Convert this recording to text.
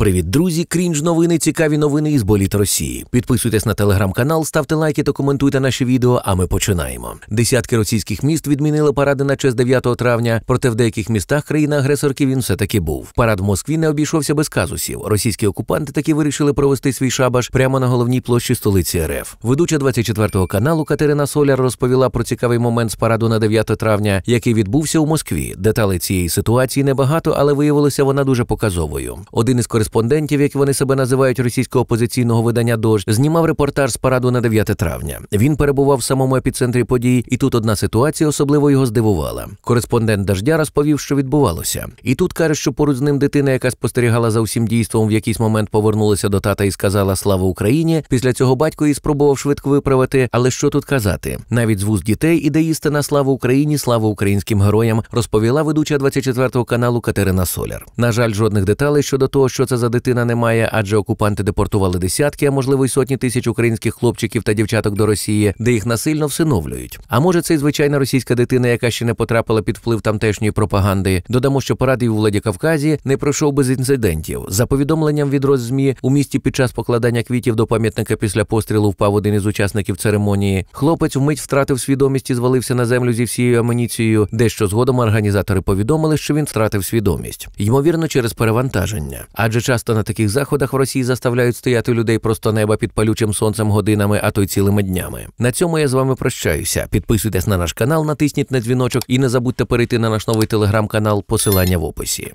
Привіт, друзі! Крінж новини, цікаві новини із боліт Росії. Підписуйтесь на телеграм-канал, ставте лайки та коментуйте наші відео. А ми починаємо. Десятки російських міст відмінили паради на честь 9 травня, проте в деяких містах країни-агресорки він все таки був. Парад в Москві не обійшовся без казусів. Російські окупанти таки вирішили провести свій шабаш прямо на головній площі столиці РФ. Ведуча 24-го каналу Катерина Соляр розповіла про цікавий момент з параду на 9 травня, який відбувся у Москві. Деталей цієї ситуації небагато, але виявилося вона дуже показовою. Один із кореспондентів, як вони себе називають російського опозиційного видання дощ, знімав репортаж з параду на 9 травня. Він перебував в самому епіцентрі подій, і тут одна ситуація особливо його здивувала. Кореспондент дождя розповів, що відбувалося, і тут каже, що поруч з ним дитина, яка спостерігала за усім дійством, в якийсь момент повернулася до тата і сказала Слава Україні. Після цього батько її спробував швидко виправити. Але що тут казати? Навіть з вуз дітей іде істина слава Україні, слава українським героям, розповіла ведуча 24 го каналу Катерина Соляр. На жаль, жодних деталей щодо того, що це за дитина немає, адже окупанти депортували десятки, а можливо й сотні тисяч українських хлопчиків та дівчаток до Росії, де їх насильно всиновлюють. А може, це й звичайна російська дитина, яка ще не потрапила під вплив тамтешньої пропаганди. Додамо, що парад і у Владикавказі не пройшов без інцидентів. За повідомленням від Роззмі, у місті під час покладання квітів до пам'ятника після пострілу впав один із учасників церемонії. Хлопець вмить втратив свідомість і звалився на землю зі всією амуніцією. Дещо згодом організатори повідомили, що він втратив свідомість, ймовірно, через перевантаження, адже Часто на таких заходах в Росії заставляють стояти людей просто неба під палючим сонцем годинами, а то й цілими днями. На цьому я з вами прощаюся. Підписуйтесь на наш канал, натисніть на дзвіночок і не забудьте перейти на наш новий телеграм-канал. Посилання в описі.